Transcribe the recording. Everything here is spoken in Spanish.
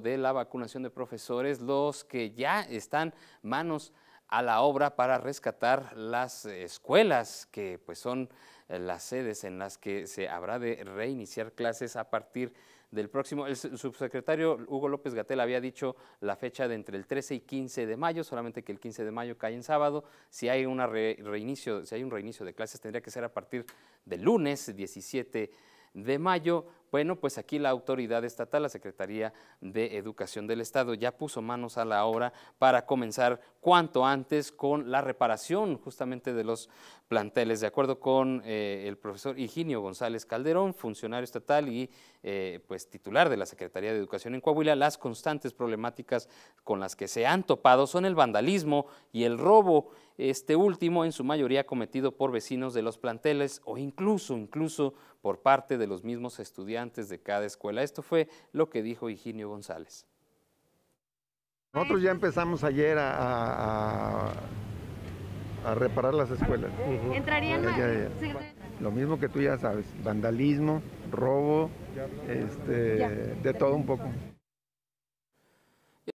de la vacunación de profesores, los que ya están manos a la obra para rescatar las escuelas que pues son eh, las sedes en las que se habrá de reiniciar clases a partir del próximo. El subsecretario Hugo López Gatel había dicho la fecha de entre el 13 y 15 de mayo, solamente que el 15 de mayo cae en sábado. Si hay, un reinicio, si hay un reinicio de clases tendría que ser a partir del lunes 17 de mayo. Bueno, pues aquí la autoridad estatal, la Secretaría de Educación del Estado, ya puso manos a la obra para comenzar cuanto antes con la reparación justamente de los planteles. De acuerdo con eh, el profesor Higinio González Calderón, funcionario estatal y eh, pues titular de la Secretaría de Educación en Coahuila, las constantes problemáticas con las que se han topado son el vandalismo y el robo este último en su mayoría cometido por vecinos de los planteles o incluso, incluso por parte de los mismos estudiantes de cada escuela. Esto fue lo que dijo Higinio González. Nosotros ya empezamos ayer a, reparar las escuelas. Eh, ¿Entrarían? Lo mismo que tú ya sabes, vandalismo, robo, este, de todo un poco.